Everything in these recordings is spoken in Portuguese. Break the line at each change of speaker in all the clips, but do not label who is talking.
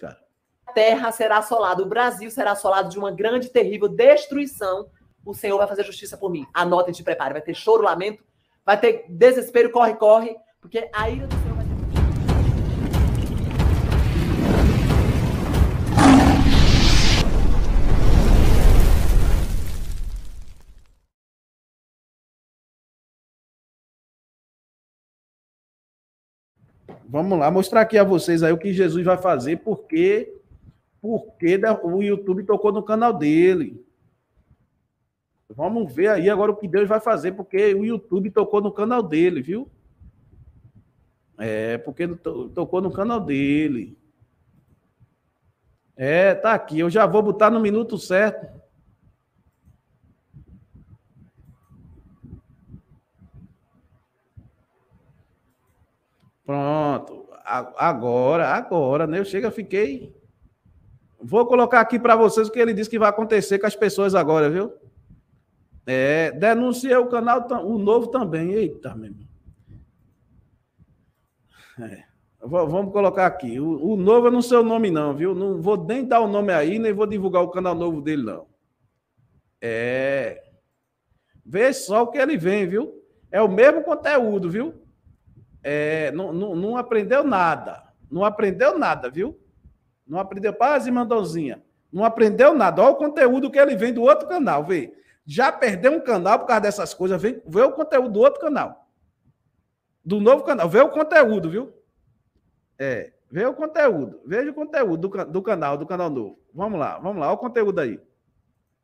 cara. A terra será assolada, o Brasil será assolado de uma grande terrível destruição. O Senhor vai fazer justiça por mim. e te prepare. Vai ter choro, lamento, vai ter desespero, corre, corre, porque a ira do Senhor.
Vamos lá, mostrar aqui a vocês aí o que Jesus vai fazer, porque porque o YouTube tocou no canal dele. Vamos ver aí agora o que Deus vai fazer, porque o YouTube tocou no canal dele, viu? É, porque tocou no canal dele. É, tá aqui. Eu já vou botar no minuto certo. Pronto. Agora, agora, né? Eu chega, fiquei. Vou colocar aqui para vocês o que ele disse que vai acontecer com as pessoas agora, viu? É, denunciei o canal, o novo também. Eita, meu irmão. É. Vamos colocar aqui. O, o, novo eu não sei o nome, não, viu? Não vou nem dar o nome aí, nem vou divulgar o canal novo dele, não. É. Vê só o que ele vem, viu? É o mesmo conteúdo, viu? é, não, não, não, aprendeu nada. Não aprendeu nada, viu? Não aprendeu. Paz e mandãozinha. Não aprendeu nada. Olha o conteúdo que ele vem do outro canal, vê. Já perdeu um canal por causa dessas coisas. vê o conteúdo do outro canal. Do novo canal. Vê o conteúdo, viu? É. Vê o conteúdo. Veja o conteúdo do, do canal, do canal novo. Vamos lá, vamos lá. Olha o conteúdo aí.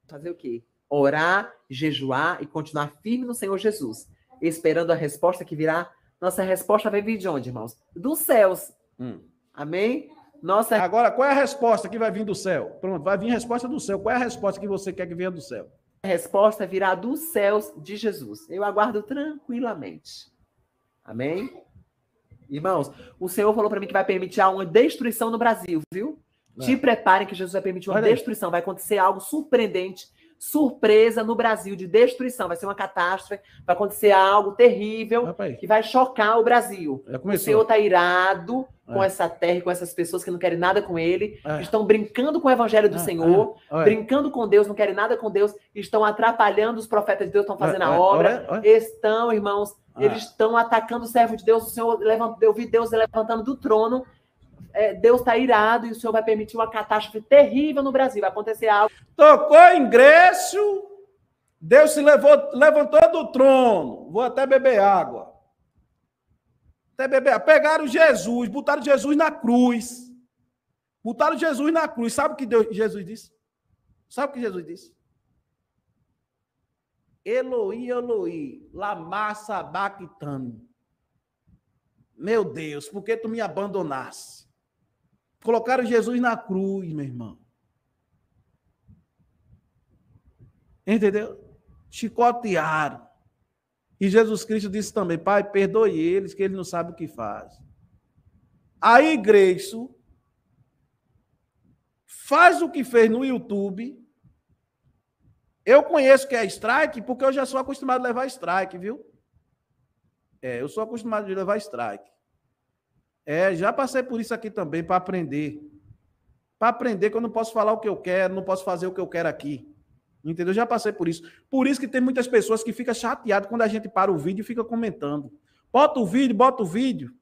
Fazer o quê? Orar, jejuar e continuar firme no Senhor Jesus, esperando a resposta que virá
nossa resposta vem de onde, irmãos? Dos céus. Hum. Amém? Nossa. É Agora, qual é a resposta que vai vir do céu? Pronto, vai vir a resposta do céu. Qual é a resposta que você quer que venha do céu? A resposta virá dos
céus de Jesus. Eu aguardo tranquilamente. Amém? Irmãos, o Senhor falou para mim que vai permitir uma destruição no Brasil, viu? Ah. Te preparem que Jesus vai permitir uma destruição. Vai acontecer algo surpreendente surpresa no Brasil de destruição. Vai ser uma catástrofe, vai acontecer algo terrível Rapaz. que vai chocar o Brasil. O senhor está irado é. com essa terra e com essas pessoas que não querem nada com ele, é. estão brincando com o evangelho do é. Senhor, é. brincando com Deus, não querem nada com Deus, estão atrapalhando os profetas de Deus, estão fazendo é, a é, obra, estão, irmãos, eles ah. estão atacando o servo de Deus, o Senhor levantou, eu vi Deus levantando do trono é, Deus está irado e
o Senhor vai permitir uma catástrofe terrível no Brasil. Vai acontecer algo. Tocou ingresso, Deus se levou, levantou do trono. Vou até beber água. Até beber água. Pegaram Jesus, botaram Jesus na cruz. Botaram Jesus na cruz. Sabe o que Deus, Jesus disse? Sabe o que Jesus disse? Eloi, Eloi, Lamassa sabachthani. Meu Deus, por que tu me abandonaste? Colocaram Jesus na cruz, meu irmão. Entendeu? Chicotearam. E Jesus Cristo disse também: Pai, perdoe eles, que eles não sabem o que fazem. A igreja faz o que fez no YouTube. Eu conheço que é strike, porque eu já sou acostumado a levar strike, viu? É, eu sou acostumado a levar strike. É, já passei por isso aqui também, para aprender. Para aprender que eu não posso falar o que eu quero, não posso fazer o que eu quero aqui. Entendeu? Já passei por isso. Por isso que tem muitas pessoas que ficam chateadas quando a gente para o vídeo e fica comentando. Bota o vídeo, bota o vídeo.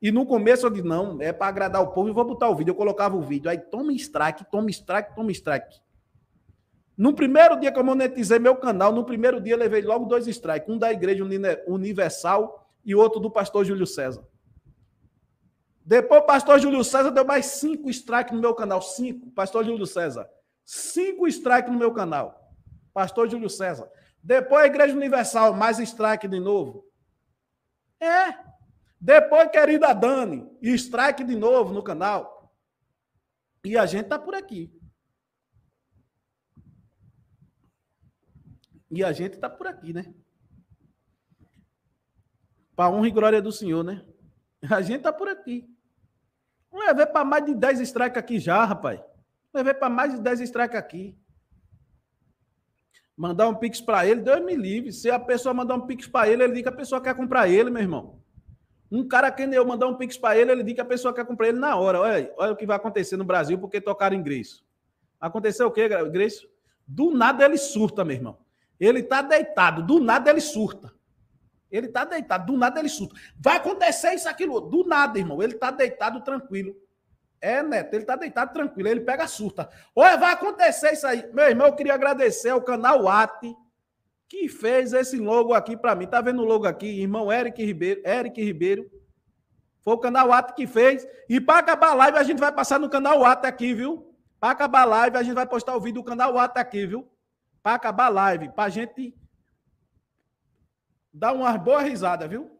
E no começo eu disse, não, é para agradar o povo, eu vou botar o vídeo. Eu colocava o vídeo. Aí toma strike, toma strike, toma strike. No primeiro dia que eu monetizei meu canal, no primeiro dia eu levei logo dois strikes. Um da Igreja Universal e outro do pastor Júlio César. Depois o pastor Júlio César deu mais cinco strikes no meu canal. Cinco. Pastor Júlio César. Cinco strikes no meu canal. Pastor Júlio César. Depois a Igreja Universal, mais strike de novo. É. Depois, querida Dani, strike de novo no canal. E a gente tá por aqui. E a gente tá por aqui, né? Para honra e glória do Senhor, né? A gente tá por aqui. Levei é para mais de 10 strikes aqui já, rapaz. Levei é para mais de 10 strikes aqui. Mandar um pix para ele, Deus me livre. Se a pessoa mandar um pix para ele, ele diz que a pessoa quer comprar ele, meu irmão. Um cara que nem eu mandar um pix para ele, ele diz que a pessoa quer comprar ele na hora. Olha, aí, olha o que vai acontecer no Brasil porque tocaram em Grace. Aconteceu o quê, Grace? Do nada ele surta, meu irmão. Ele tá deitado, do nada ele surta. Ele tá deitado, do nada ele surta. Vai acontecer isso, aquilo, do nada, irmão. Ele tá deitado tranquilo. É, Neto, ele tá deitado tranquilo, ele pega surta. Olha, vai acontecer isso aí. Meu irmão, eu queria agradecer ao canal AT, que fez esse logo aqui para mim. Tá vendo o logo aqui? Irmão Eric Ribeiro, Eric Ribeiro. Foi o canal AT que fez. E para acabar a live, a gente vai passar no canal AT aqui, viu? Para acabar a live, a gente vai postar o vídeo do canal AT aqui, viu? Para acabar a live, para gente dá uma boa risada, viu?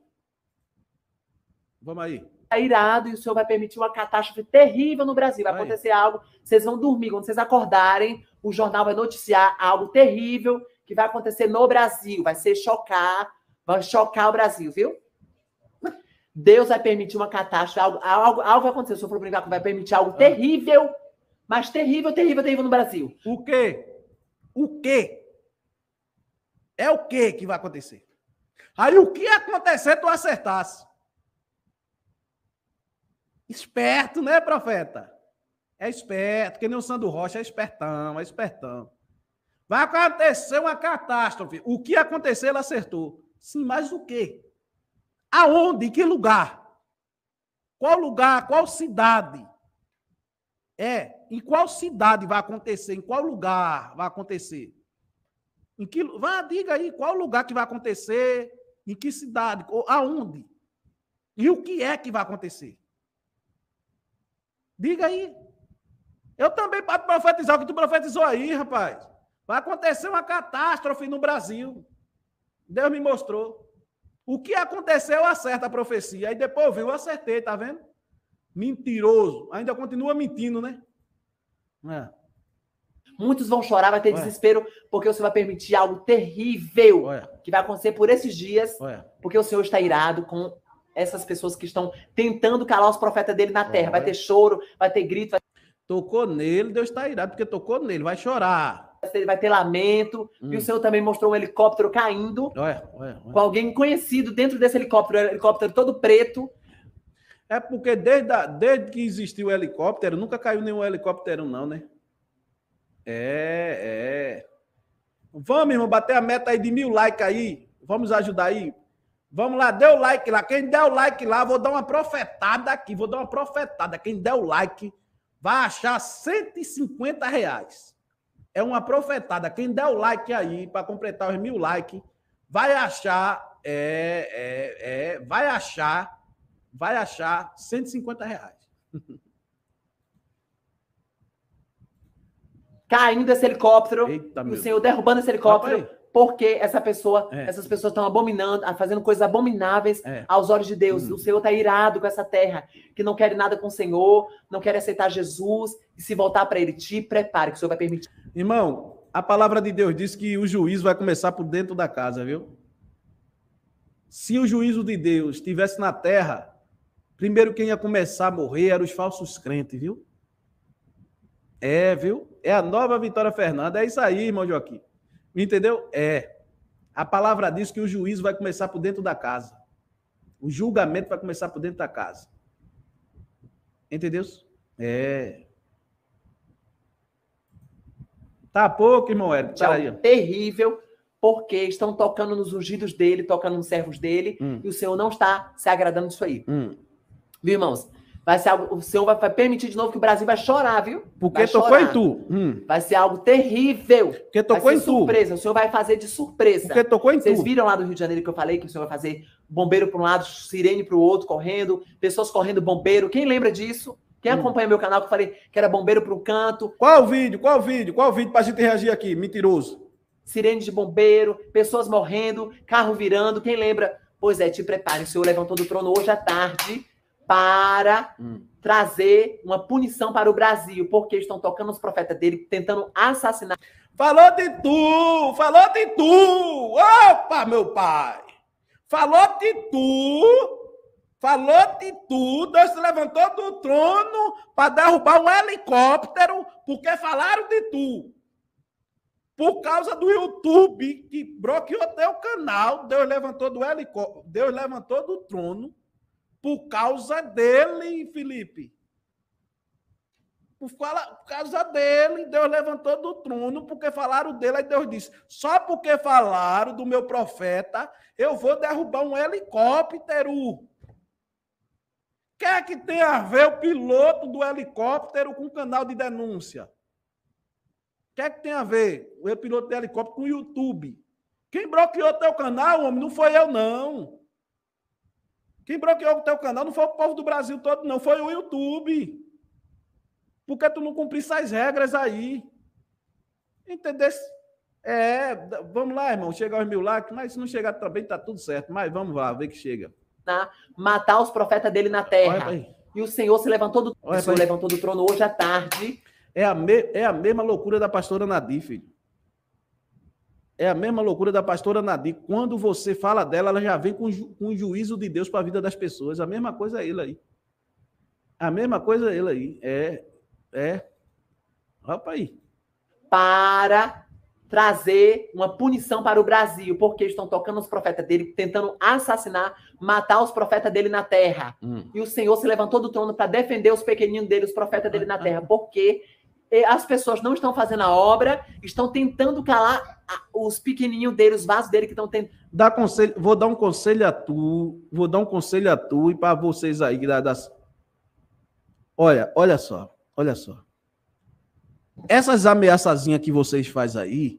Vamos aí. Tá irado
e o senhor vai permitir uma catástrofe terrível no Brasil. Vai aí. acontecer algo, vocês vão dormir. Quando vocês acordarem, o jornal vai noticiar algo terrível que vai acontecer no Brasil. Vai ser chocar, vai chocar o Brasil, viu? Deus vai permitir uma catástrofe, algo, algo, algo vai acontecer. O senhor falou brincar vai permitir algo ah.
terrível, mas terrível, terrível, terrível no Brasil. O quê? O quê? É o quê que vai acontecer? Aí o que ia acontecer é tu acertasse? Esperto, né, profeta? É esperto, que nem o Sandro Rocha, é espertão, é espertão. Vai acontecer uma catástrofe. O que aconteceu, ele acertou. Sim, mas o quê? Aonde? Em que lugar? Qual lugar? Qual cidade? É, em qual cidade vai acontecer? Em qual lugar vai acontecer? Em que, vá, diga aí qual lugar que vai acontecer, em que cidade? Ou aonde? E o que é que vai acontecer? Diga aí. Eu também posso profetizar o que tu profetizou aí, rapaz. Vai acontecer uma catástrofe no Brasil. Deus me mostrou. O que aconteceu, acerta a profecia. Aí depois eu acertei, tá vendo? Mentiroso. Ainda continua mentindo, né? É. Muitos vão chorar, vai ter Ué. desespero, porque o Senhor
vai permitir algo terrível Ué. que vai acontecer por esses dias, Ué. porque o Senhor está irado com essas pessoas que estão tentando calar os profetas dele na terra. Vai ter choro, vai ter grito. Vai... Tocou nele, Deus está irado, porque tocou nele, vai chorar. Vai ter lamento. Hum. E o hum. Senhor também mostrou um helicóptero caindo com alguém conhecido dentro desse helicóptero,
um helicóptero todo preto. É porque desde, a, desde que existiu o helicóptero, nunca caiu nenhum helicóptero, não, né? É, é. Vamos, irmão, bater a meta aí de mil likes aí. Vamos ajudar aí. Vamos lá, dê o like lá. Quem der o like lá, vou dar uma profetada aqui. Vou dar uma profetada. Quem der o like vai achar 150 reais. É uma profetada. Quem der o like aí para completar os mil likes, vai achar. É, é, é, vai achar. Vai achar 150 reais.
caindo esse helicóptero, Eita, o
Senhor derrubando
esse helicóptero, porque essa pessoa, é. essas pessoas estão abominando, fazendo coisas abomináveis é. aos olhos de Deus. Hum. O Senhor está irado com essa terra, que não quer nada com o Senhor, não quer aceitar Jesus, e se voltar para ele, te prepare, que o Senhor vai permitir.
Irmão, a palavra de Deus diz que o juízo vai começar por dentro da casa, viu? Se o juízo de Deus estivesse na terra, primeiro quem ia começar a morrer eram os falsos crentes, viu? É, viu? É a nova Vitória Fernanda. É isso aí, irmão Joaquim. Entendeu? É. A palavra diz que o juízo vai começar por dentro da casa. O julgamento vai começar por dentro da casa. Entendeu? É. Tá pouco, irmão Érico. Tá aí.
Terrível, porque estão tocando nos ungidos dele, tocando nos servos dele, hum. e o Senhor não está se agradando disso aí. Hum. Viu, irmãos? Vai ser algo. O Senhor vai permitir de novo que o Brasil vai chorar, viu? Porque vai tocou chorar. em tu. Hum. Vai ser algo terrível. Porque tocou vai ser em surpresa. Tu. O Senhor vai fazer de surpresa. Porque tocou em Vocês tu. Vocês viram lá do Rio de Janeiro que eu falei que o Senhor vai fazer bombeiro para um lado, sirene para o outro, correndo, pessoas correndo bombeiro. Quem lembra disso? Quem hum. acompanha meu canal que eu falei que era bombeiro para um canto. Qual o vídeo? Qual o
vídeo? Qual o vídeo para gente reagir aqui? Mentiroso.
Sirene de bombeiro, pessoas morrendo, carro virando. Quem lembra? Pois é, te prepare. O Senhor levantou do trono hoje à tarde para hum. trazer uma punição para o Brasil, porque estão tocando os profetas dele, tentando assassinar. Falou de tu!
Falou de tu! Opa, meu pai! Falou de tu! Falou de tu! Deus se levantou do trono para derrubar um helicóptero, porque falaram de tu! por causa do YouTube que bloqueou teu canal, Deus levantou do helicóptero, Deus levantou do trono por causa dele, Felipe. Por causa dele, Deus levantou do trono, porque falaram dele, aí Deus disse: só porque falaram do meu profeta, eu vou derrubar um helicóptero. Quer é que tenha a ver o piloto do helicóptero com o canal de denúncia? Quer é que tenha a ver o piloto do helicóptero com o YouTube? Quem bloqueou teu canal, homem, não foi eu, não. Quem bloqueou o teu canal não foi o povo do Brasil todo, não, foi o YouTube. Porque tu não cumprisse as regras aí. Entendesse? É, vamos lá, irmão, chegar aos mil likes, mas se não chegar também tá tudo certo. Mas vamos lá, ver que chega. Na,
tá? matar os profetas dele na terra.
E o Senhor se levantou do, levantou do trono hoje à tarde. É a, me... é a mesma loucura da pastora Nadir, filho. É a mesma loucura da pastora Nadir. Quando você fala dela, ela já vem com, ju juízo de Deus para a vida das pessoas. A mesma coisa é ele aí. A mesma coisa é ele aí. É, é. Opa aí. Para trazer
uma punição para o Brasil, porque estão tocando os profetas dele, tentando assassinar, matar os profetas dele na terra. Hum. E o Senhor se levantou do trono para defender os pequeninos dele, os profetas dele na terra, porque as pessoas não estão fazendo a obra, estão tentando calar os pequenininhos dele, os vasos dele que estão tendo.
Dá conselho, vou dar um conselho a tu, vou dar um conselho a tu e para vocês aí das... Olha, olha só, olha só. Essas ameaçazinhas que vocês faz aí,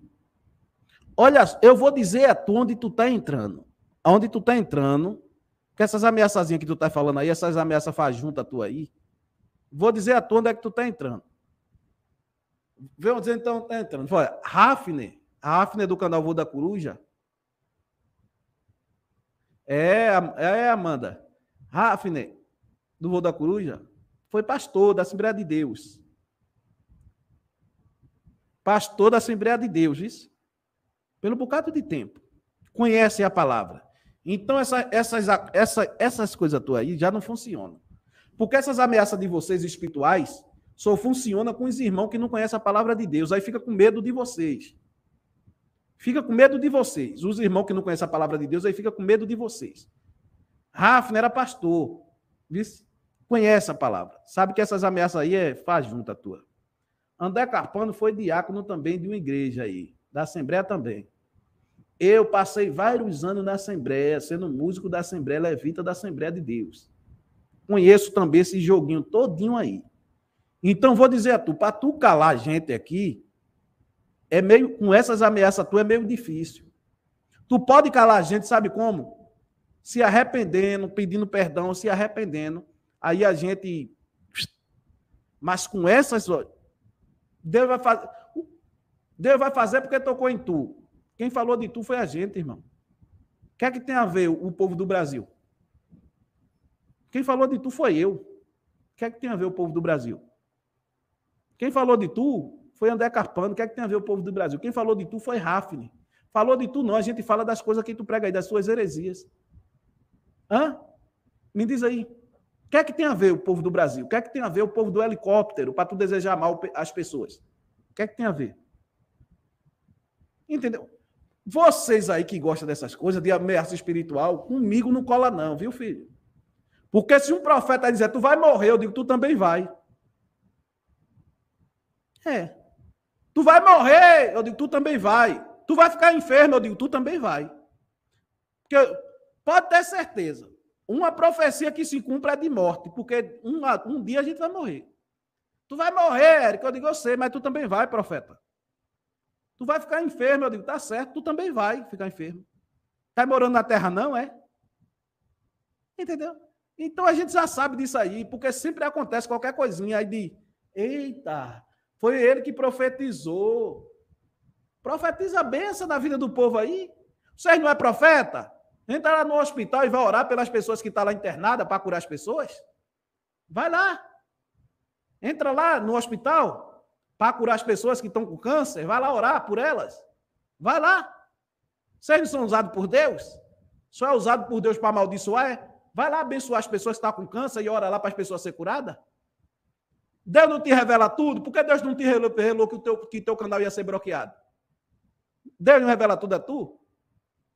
olha, eu vou dizer a tu onde tu tá entrando. aonde tu tá entrando, que essas ameaçazinhas que tu tá falando aí, essas ameaças faz junto a tu aí, vou dizer a tu onde é que tu tá entrando. Vamos dizer então tá entrando. Olha, Rafne, Rafner do canal Voo da Coruja. É, é Amanda. Rafne, do Voo da Coruja, foi pastor da Assembleia de Deus. Pastor da Assembleia de Deus, isso? Pelo bocado de tempo. Conhece a palavra. Então, essa, essas, essa, essas coisas tuas aí já não funcionam. Porque essas ameaças de vocês espirituais só funciona com os irmãos que não conhecem a palavra de Deus. Aí fica com medo de vocês. Fica com medo de vocês. Os irmãos que não conhecem a palavra de Deus, aí fica com medo de vocês. Rafner era pastor. Vice? Conhece a palavra. Sabe que essas ameaças aí é faz a tua. André Carpano foi diácono também de uma igreja aí, da Assembleia também. Eu passei vários anos na Assembleia, sendo músico da Assembleia Levita da Assembleia de Deus. Conheço também esse joguinho todinho aí. Então, vou dizer a tu, para tu calar a gente aqui, é meio, com essas ameaças tu é meio difícil. Tu pode calar a gente, sabe como? Se arrependendo, pedindo perdão, se arrependendo. Aí a gente. Mas com essas. Deus vai fazer. Deus vai fazer porque tocou em tu. Quem falou de tu foi a gente, irmão. O que é que tem a ver o povo do Brasil? Quem falou de tu foi eu. O que é que tem a ver o povo do Brasil? Quem falou de tu foi André Carpano. O que é que tem a ver o povo do Brasil? Quem falou de tu foi Rafne. Falou de tu não, a gente fala das coisas que tu prega aí, das suas heresias. Hã? Me diz aí. O que é que tem a ver o povo do Brasil? O que é que tem a ver o povo do helicóptero para tu desejar mal às pessoas? O que é que tem a ver? Entendeu? Vocês aí que gostam dessas coisas, de ameaça espiritual, comigo não cola não, viu, filho? Porque se um profeta dizer, tu vai morrer, eu digo, tu também vai. É. Tu vai morrer, eu digo, tu também vai. Tu vai ficar enfermo, eu digo, tu também vai. Porque pode ter certeza, uma profecia que se cumpre é de morte, porque um, um dia a gente vai morrer. Tu vai morrer, Érico, eu digo, eu sei, mas tu também vai, profeta. Tu vai ficar enfermo, eu digo, tá certo, tu também vai ficar enfermo. Tá morando na terra, não, é? Entendeu? Então a gente já sabe disso aí, porque sempre acontece qualquer coisinha aí de, eita, foi ele que profetizou. Profetiza a benção na vida do povo aí. Vocês não é profeta? Entra lá no hospital e vai orar pelas pessoas que estão tá lá internadas para curar as pessoas. Vai lá. Entra lá no hospital para curar as pessoas que estão com câncer. Vai lá orar por elas. Vai lá. Vocês não são usados por Deus? Só é usado por Deus para amaldiçoar? É? Vai lá abençoar as pessoas que estão tá com câncer e ora lá para as pessoas ser curadas? Deus não te revela tudo? Por que Deus não te revelou que o teu, que teu canal ia ser bloqueado? Deus não revela tudo a é tu?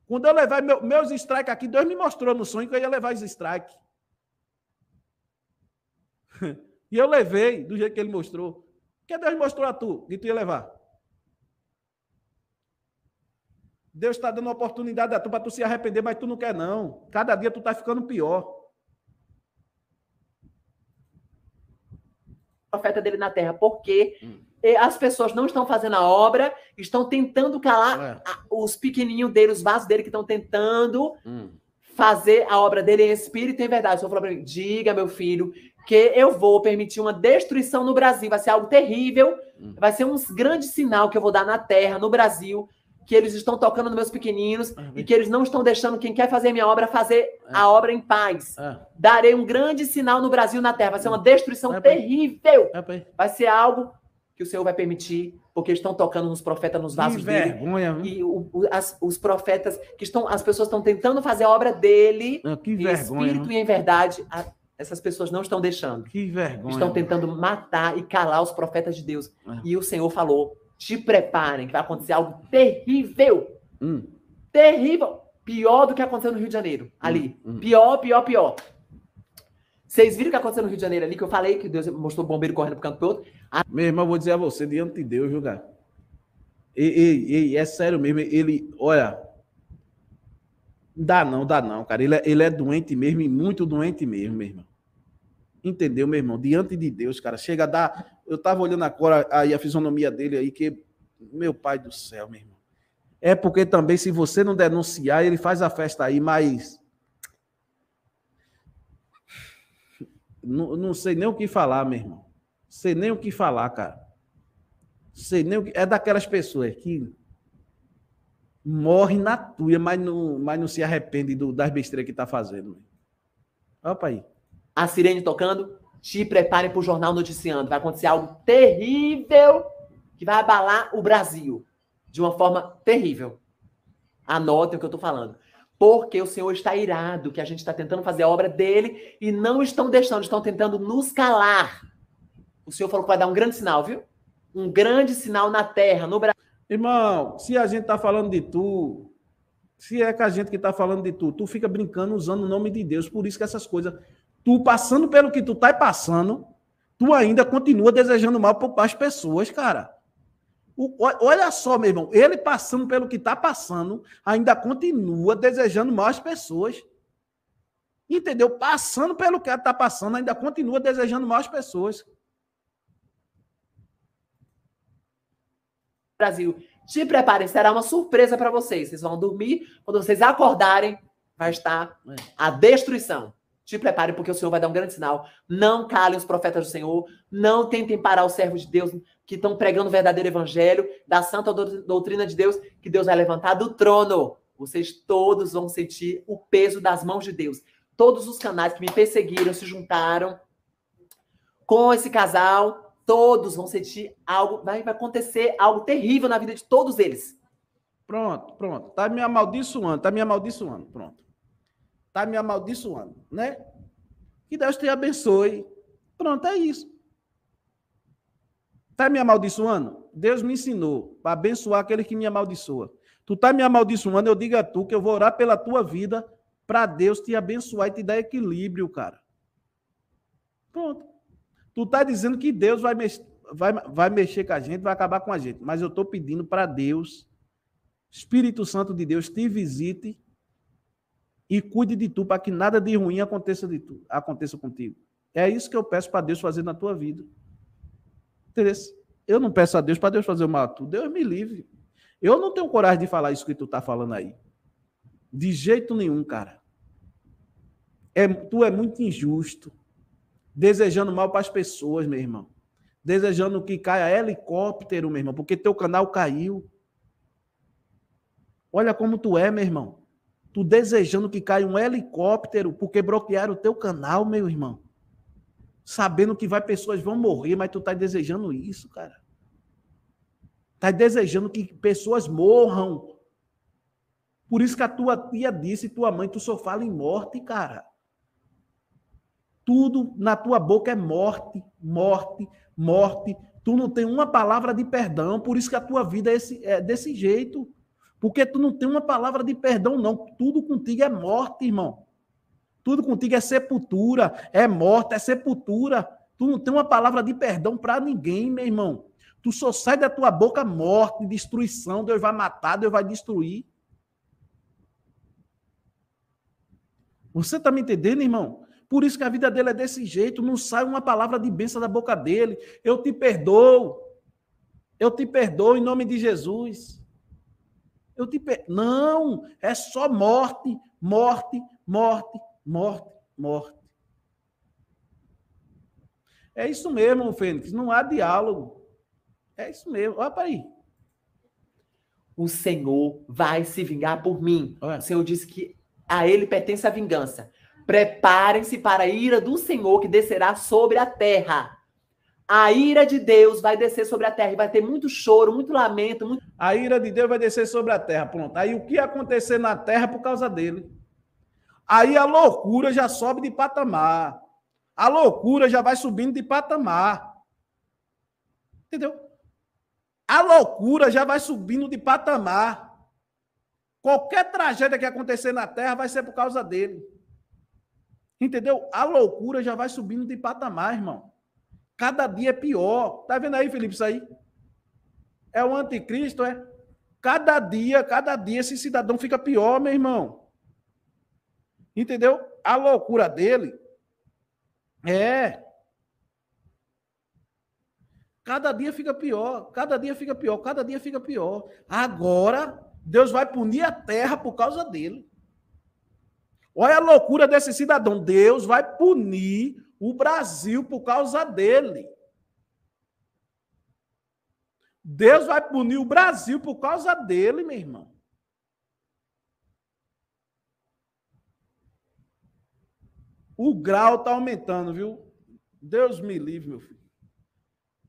Quando eu levar meu, meus strikes aqui, Deus me mostrou no sonho que eu ia levar os strikes. e eu levei do jeito que ele mostrou. Por que Deus mostrou a tu que tu ia levar? Deus está dando oportunidade a tu para tu se arrepender, mas tu não quer não. Cada dia tu está ficando pior. profeta dele na
terra, porque hum. as pessoas não estão fazendo a obra, estão tentando calar é. os pequenininhos dele, os vasos dele que estão tentando hum. fazer a obra dele em espírito e em verdade. O senhor falou para mim, diga, meu filho, que eu vou permitir uma destruição no Brasil, vai ser algo terrível, hum. vai ser um grande sinal que eu vou dar na terra, no Brasil, que eles estão tocando nos meus pequeninos ah, e que eles não estão deixando quem quer fazer minha obra fazer é. a obra em paz. É. Darei um grande sinal no Brasil na terra. Vai ser uma é. destruição terrível. Vai ser algo que o Senhor vai permitir, porque estão tocando nos profetas nos vasos que dele.
Vergonha, e
o, o, as, os profetas que estão, as pessoas estão tentando fazer a obra dele. Que em vergonha, espírito e em verdade. A, essas pessoas não estão deixando.
Que vergonha. Estão tentando
matar e calar os profetas de Deus. E o Senhor falou: te preparem que vai acontecer algo terrível. Hum. Terrível. Pior do que aconteceu no Rio de Janeiro, hum, ali. Hum. Pior, pior, pior. Vocês viram o que aconteceu no Rio de Janeiro ali, que eu falei que Deus mostrou o bombeiro correndo pro canto todo?
A... Meu irmão, eu vou dizer a você, diante de Deus, viu, Ei, ei, ei, é sério mesmo, ele, olha, dá não, dá não, cara, ele é, ele é doente mesmo e muito doente mesmo, meu irmão. Entendeu, meu irmão? Diante de Deus, cara, chega a dar eu estava olhando agora aí a fisionomia dele aí, que, meu pai do céu, meu irmão. É porque também, se você não denunciar, ele faz a festa aí, mas. Não, não sei nem o que falar, meu irmão. Sei nem o que falar, cara. Sei nem o que. É daquelas pessoas que morre na tuia, mas não, mas não se arrepende do, das besteiras que tá fazendo. Olha aí.
A sirene tocando? se preparem para o Jornal Noticiando. Vai acontecer algo terrível que vai abalar o Brasil de uma forma terrível. Anotem o que eu estou falando. Porque o Senhor está irado, que a gente está tentando fazer a obra dele e não estão deixando, estão tentando nos calar. O Senhor falou que vai dar
um grande sinal, viu? Um grande sinal na terra, no Brasil. Irmão, se a gente está falando de tu, se é que a gente que está falando de tu, tu fica brincando usando o nome de Deus, por isso que essas coisas tu passando pelo que tu tá passando, tu ainda continua desejando mal para as pessoas, cara. O, olha só, meu irmão, ele passando pelo que tá passando, ainda continua desejando mal às pessoas. Entendeu? Passando pelo que tá passando, ainda continua desejando mal às pessoas. Brasil, se preparem, será uma surpresa
para vocês. Vocês vão dormir, quando vocês acordarem, vai estar é. a destruição. Te prepare, porque o Senhor vai dar um grande sinal. Não calem os profetas do Senhor. Não tentem parar os servos de Deus que estão pregando o verdadeiro evangelho, da santa doutrina de Deus, que Deus vai levantar do trono. Vocês todos vão sentir o peso das mãos de Deus. Todos os canais que me perseguiram se juntaram com esse casal. Todos vão sentir algo, vai, acontecer algo terrível na vida de
todos eles. Pronto, pronto. Tá me amaldiçoando, tá me amaldiçoando. Pronto. Está me amaldiçoando, né? Que Deus te abençoe. Pronto, é isso. Está me amaldiçoando? Deus me ensinou para abençoar aquele que me amaldiçoa. Tu está me amaldiçoando, eu digo a tu que eu vou orar pela tua vida para Deus te abençoar e te dar equilíbrio, cara. Pronto. Tu está dizendo que Deus vai, mex vai, vai mexer com a gente, vai acabar com a gente. Mas eu estou pedindo para Deus, Espírito Santo de Deus, te visite e cuide de tu para que nada de ruim aconteça de tu, aconteça contigo. É isso que eu peço para Deus fazer na tua vida. Eu não peço a Deus para Deus fazer o mal a tu. Deus me livre. Eu não tenho coragem de falar isso que tu está falando aí. De jeito nenhum, cara. É, tu é muito injusto. Desejando mal para as pessoas, meu irmão. Desejando que caia helicóptero, meu irmão, porque teu canal caiu. Olha como tu é, meu irmão tu desejando que caia um helicóptero porque bloquearam o teu canal, meu irmão. Sabendo que vai pessoas vão morrer, mas tu tá desejando isso, cara. Tá desejando que pessoas morram. Por isso que a tua tia disse, tua mãe, tu só fala em morte, cara. Tudo na tua boca é morte, morte, morte. Tu não tem uma palavra de perdão, por isso que a tua vida é, esse, é desse jeito. Porque tu não tem uma palavra de perdão, não. Tudo contigo é morte, irmão. Tudo contigo é sepultura, é morte, é sepultura. Tu não tem uma palavra de perdão para ninguém, meu irmão. Tu só sai da tua boca morte, destruição. Deus vai matar, Deus vai destruir. Você está me entendendo, irmão? Por isso que a vida dele é desse jeito. Não sai uma palavra de bênção da boca dele. Eu te perdoo. Eu te perdoo em nome de Jesus. Eu te per... Não, é só morte, morte, morte, morte, morte. É isso mesmo, Fênix, não há diálogo. É isso mesmo. Olha para aí. O Senhor
vai se vingar por mim. O Senhor disse que a ele pertence a vingança. Preparem-se para a ira do Senhor que descerá sobre a terra. A ira de Deus vai descer sobre a terra e vai ter muito choro, muito lamento. Muito...
A ira de Deus vai descer sobre a terra. Pronto. Aí o que ia acontecer na terra é por causa dele? Aí a loucura já sobe de patamar. A loucura já vai subindo de patamar. Entendeu? A loucura já vai subindo de patamar. Qualquer tragédia que acontecer na terra vai ser por causa dele. Entendeu? A loucura já vai subindo de patamar, irmão. Cada dia é pior. Tá vendo aí, Felipe, isso aí? É o anticristo, é? Cada dia, cada dia esse cidadão fica pior, meu irmão. Entendeu? A loucura dele é Cada dia fica pior, cada dia fica pior, cada dia fica pior. Agora, Deus vai punir a terra por causa dele. Olha a loucura desse cidadão. Deus vai punir o Brasil por causa dele. Deus vai punir o Brasil por causa dele, meu irmão. O grau está aumentando, viu? Deus me livre, meu filho.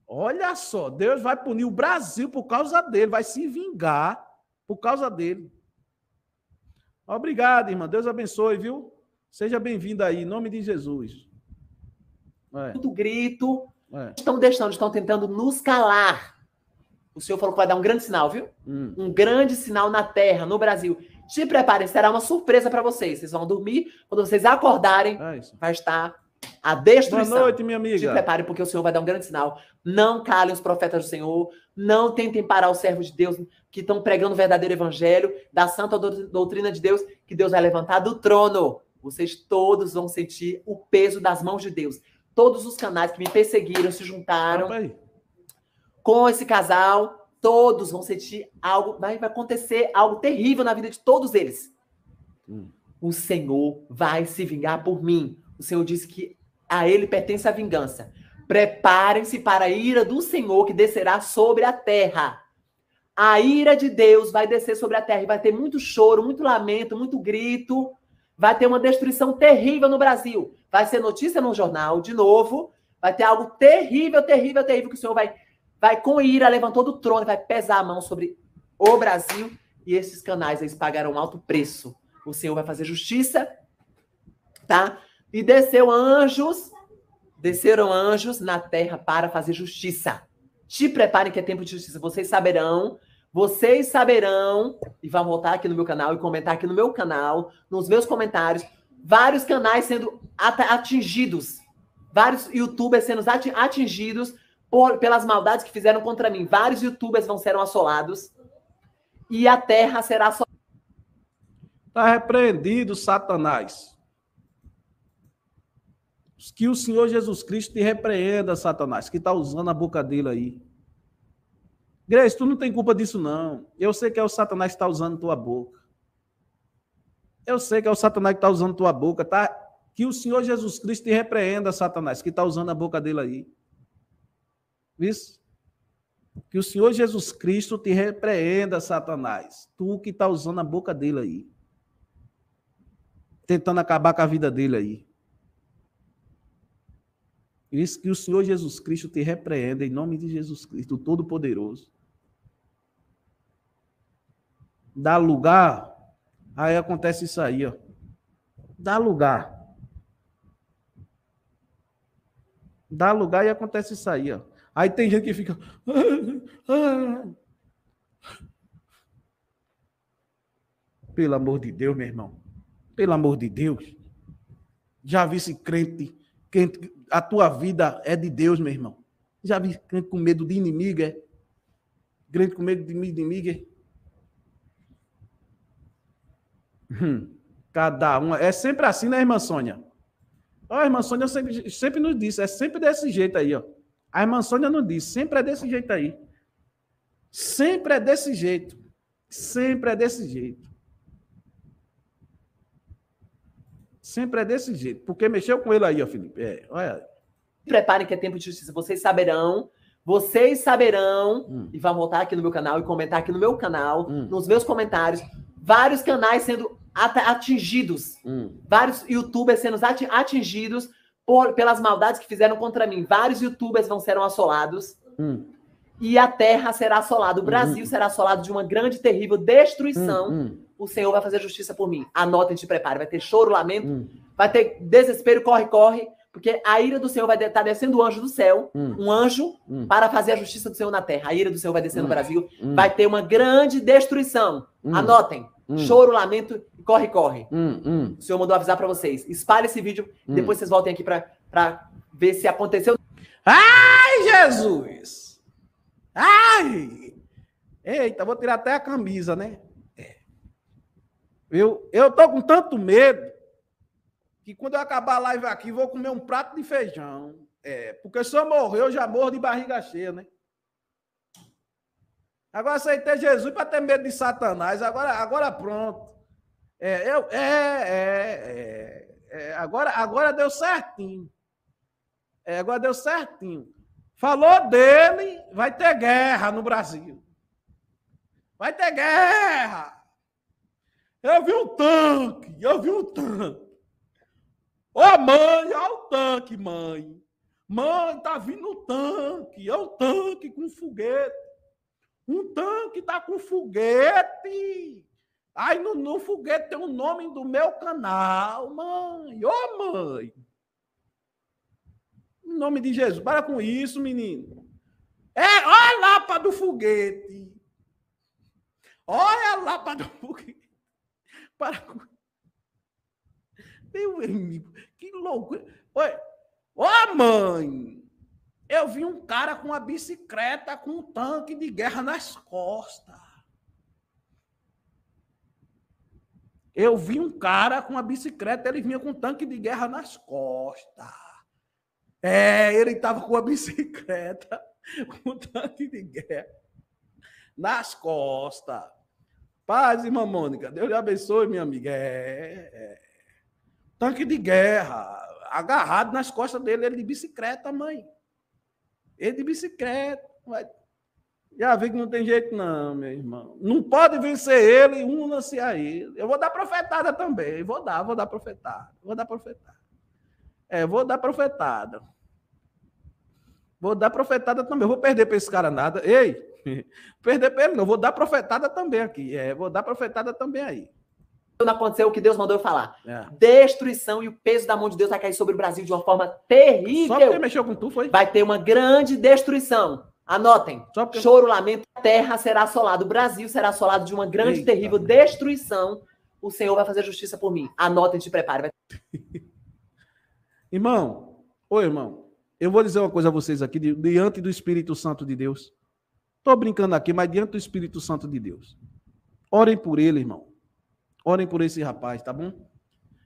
Olha só, Deus vai punir o Brasil por causa dele, vai se vingar por causa dele. Obrigado, irmã. Deus abençoe, viu? Seja bem-vindo aí, em nome de Jesus é. muito grito. É. Estão
deixando, estão tentando nos calar. O senhor falou que vai dar um grande sinal, viu? Hum. Um grande sinal na Terra, no Brasil. Se preparem, será uma surpresa para vocês. Vocês vão dormir, quando vocês acordarem, é vai estar a destruição. Boa noite,
minha amiga. Se preparem,
porque o Senhor vai dar um grande sinal. Não calem os profetas do Senhor, não tentem parar os servos de Deus que estão pregando o verdadeiro evangelho, da santa doutrina de Deus, que Deus vai levantar do trono. Vocês todos vão sentir o peso das mãos de Deus todos os canais que me perseguiram se juntaram com esse casal. Todos vão sentir algo, vai acontecer algo terrível na vida de todos eles. Hum. O Senhor vai se vingar por mim. O Senhor disse que a ele pertence a vingança. Preparem-se para a ira do Senhor que descerá sobre a terra. A ira de Deus vai descer sobre a terra e vai ter muito choro, muito lamento, muito grito vai ter uma destruição terrível no Brasil. Vai ser notícia no jornal, de novo. Vai ter algo terrível, terrível, terrível que o Senhor vai, vai com ira, levantou do trono, vai pesar a mão sobre o Brasil. E esses canais, eles pagaram um alto preço. O Senhor vai fazer justiça, tá? E desceu anjos, desceram anjos na terra para fazer justiça. Te preparem que é tempo de justiça. Vocês saberão vocês saberão e vão voltar aqui no meu canal e comentar aqui no meu canal, nos meus comentários, vários canais sendo atingidos, vários youtubers sendo atingidos por, pelas maldades que fizeram contra mim. Vários youtubers vão ser assolados e a terra será
assolada. Está repreendido, Satanás. Que o Senhor Jesus Cristo te repreenda, Satanás, que está usando a boca dele aí. Grace, tu não tem culpa disso, não. Eu sei que é o Satanás que está usando tua boca. Eu sei que é o Satanás que está usando tua boca, tá? Que o Senhor Jesus Cristo te repreenda, Satanás, que está usando a boca dele aí. Isso? Que o Senhor Jesus Cristo te repreenda, Satanás. Tu que está usando a boca dele aí. Tentando acabar com a vida dele aí. Isso que o Senhor Jesus Cristo te repreenda em nome de Jesus Cristo, Todo-Poderoso dá lugar, aí acontece isso aí, ó. Dá lugar. Dá lugar e acontece isso aí, ó. Aí tem gente que fica. Pelo amor de Deus, meu irmão. Pelo amor de Deus. Já vi esse crente, crente. A tua vida é de Deus, meu irmão. Já vi crente com medo de inimigo, é? Crente com medo de inimigo, é? Hum, cada uma. É sempre assim, né, irmã Sônia? Ó, a irmã Sônia sempre, sempre nos disse, é sempre desse jeito aí, ó. A irmã Sônia não disse, sempre é desse jeito aí. Sempre é desse jeito. Sempre é desse jeito. Sempre é desse jeito. Porque mexeu com ele aí, ó, Felipe. É, olha.
Preparem que é tempo de justiça. Vocês saberão. Vocês saberão. Hum. E vão voltar aqui no meu canal e comentar aqui no meu canal, hum. nos meus comentários. Vários canais sendo atingidos. Hum. Vários youtubers sendo atingidos por, pelas maldades que fizeram contra mim. Vários youtubers vão ser assolados. Hum. E a terra será assolada. O hum. Brasil será assolado de uma grande, terrível destruição. Hum, hum. O Senhor vai fazer justiça por mim. Anotem, te prepare. Vai ter choro, lamento. Vai ter desespero, corre, corre. Porque a ira do Senhor vai estar tá descendo o anjo do céu, hum. um anjo, hum. para fazer a justiça do Senhor na terra. A ira do Senhor vai descendo hum. no Brasil. Vai ter uma grande destruição. Anotem hum. choro, lamento, corre, corre. Hum, hum. O senhor mandou avisar para vocês. Espalhe esse vídeo, hum. depois vocês voltem aqui para ver se aconteceu. Ai, Jesus!
Ai! Eita, vou tirar até a camisa, né? É. Eu, eu tô com tanto medo que quando eu acabar a live aqui, vou comer um prato de feijão. É, porque se eu morrer, eu já morro de barriga cheia, né? Agora aceitei Jesus para ter medo de Satanás. Agora, agora pronto. É, eu, é, é, é, é, agora, agora deu certinho. É, agora deu certinho. Falou dele, vai ter guerra no Brasil. Vai ter guerra. Eu vi um tanque, eu vi um tanque. Ô oh, mãe, olha o tanque, mãe. Mãe, tá vindo um tanque, é um tanque com foguete. Um tanque está com foguete. Aí no, no foguete tem o nome do meu canal. Mãe, ô oh, mãe. Em nome de Jesus, para com isso, menino. É, olha a lapa do foguete. Olha a lapa do foguete. Para com Meu amigo, que loucura. Olha, oh, mãe. Eu vi um cara com uma bicicleta com um tanque de guerra nas costas. Eu vi um cara com uma bicicleta, ele vinha com um tanque de guerra nas costas. É, ele estava com a bicicleta, com um tanque de guerra nas costas. Paz, irmã Mônica, Deus lhe abençoe, minha amiga. É, é. Tanque de guerra, agarrado nas costas dele, ele de bicicleta, mãe. Ele de bicicleta. Vai... Já vi que não tem jeito, não, meu irmão. Não pode vencer ele, una-se a ele. Eu vou dar profetada também. Vou dar, vou dar profetada. Vou dar profetada. É, vou dar profetada. Vou dar profetada também. Eu vou perder para esse cara nada. Ei, perder para ele não. Vou dar profetada também aqui. É, vou dar profetada também aí não aconteceu o que Deus mandou eu falar. É. Destruição e o peso da mão de Deus
vai cair sobre o Brasil de uma forma terrível. Só porque mexeu com tu, foi? Vai ter uma grande destruição. Anotem. Porque... Choro, lamento, a terra será assolada. O Brasil será assolado de uma grande, Eita, terrível destruição. O Senhor vai fazer justiça por mim. Anotem, te prepare. Vai...
irmão, oi, irmão. Eu vou dizer uma coisa a vocês aqui, diante do Espírito Santo de Deus. Tô brincando aqui, mas diante do Espírito Santo de Deus. Orem por ele, irmão. Orem por esse rapaz, tá bom?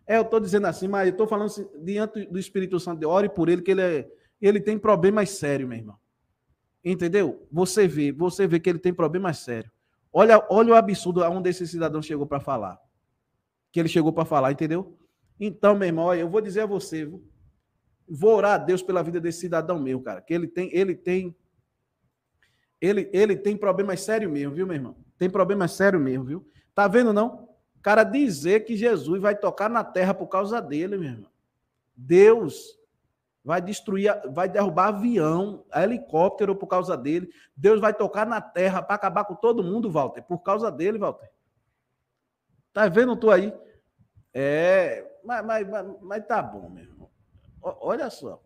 É, eu estou dizendo assim, mas eu estou falando assim, diante do Espírito Santo, ore por ele, que ele, é, ele tem problemas sérios, meu irmão. Entendeu? Você vê, você vê que ele tem problemas sérios. Olha, olha o absurdo aonde esse cidadão chegou para falar. Que ele chegou para falar, entendeu? Então, meu irmão, olha, eu vou dizer a você, viu? vou orar a Deus pela vida desse cidadão meu, cara, que ele tem, ele tem, ele, ele tem problemas sérios mesmo, viu, meu irmão? Tem problemas sérios mesmo, viu? Tá vendo, não? cara dizer que Jesus vai tocar na terra por causa dele, meu irmão. Deus vai destruir, vai derrubar avião, helicóptero por causa dele. Deus vai tocar na terra para acabar com todo mundo, Walter, por causa dele, Walter. Tá vendo tu aí? É, mas, mas, mas, mas tá bom, meu irmão. O, olha só.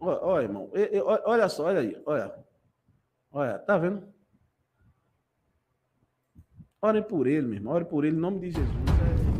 Olha, irmão, olha só, olha aí, olha. Olha, tá vendo? Ore por ele, meu irmão. Ore por ele em nome de Jesus. É...